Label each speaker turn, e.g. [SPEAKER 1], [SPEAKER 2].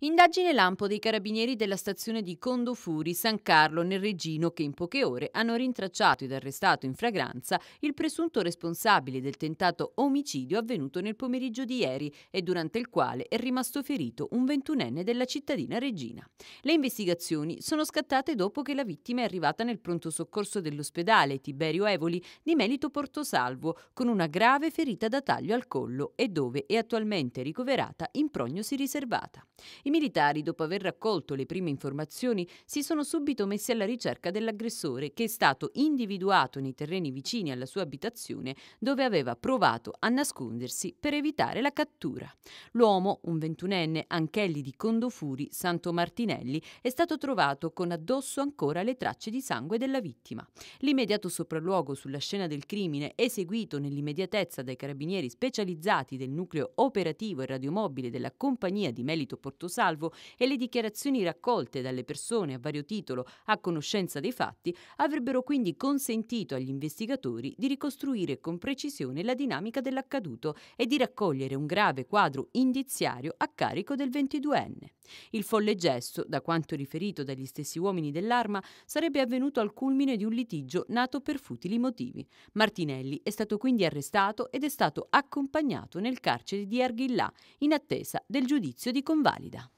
[SPEAKER 1] Indagine lampo dei carabinieri della stazione di Condofuri, San Carlo, nel Regino, che in poche ore hanno rintracciato ed arrestato in fragranza il presunto responsabile del tentato omicidio avvenuto nel pomeriggio di ieri e durante il quale è rimasto ferito un ventunenne della cittadina Regina. Le investigazioni sono scattate dopo che la vittima è arrivata nel pronto soccorso dell'ospedale Tiberio Evoli di Melito Portosalvo con una grave ferita da taglio al collo e dove è attualmente ricoverata in prognosi riservata. I militari, dopo aver raccolto le prime informazioni, si sono subito messi alla ricerca dell'aggressore che è stato individuato nei terreni vicini alla sua abitazione dove aveva provato a nascondersi per evitare la cattura. L'uomo, un ventunenne, anch'elli di Condofuri, Santo Martinelli, è stato trovato con addosso ancora le tracce di sangue della vittima. L'immediato sopralluogo sulla scena del crimine, eseguito nell'immediatezza dai carabinieri specializzati del nucleo operativo e radiomobile della compagnia di Melito Portosano, salvo e le dichiarazioni raccolte dalle persone a vario titolo a conoscenza dei fatti avrebbero quindi consentito agli investigatori di ricostruire con precisione la dinamica dell'accaduto e di raccogliere un grave quadro indiziario a carico del 22enne. Il folle gesto, da quanto riferito dagli stessi uomini dell'arma, sarebbe avvenuto al culmine di un litigio nato per futili motivi. Martinelli è stato quindi arrestato ed è stato accompagnato nel carcere di Arghillà in attesa del giudizio di convalida.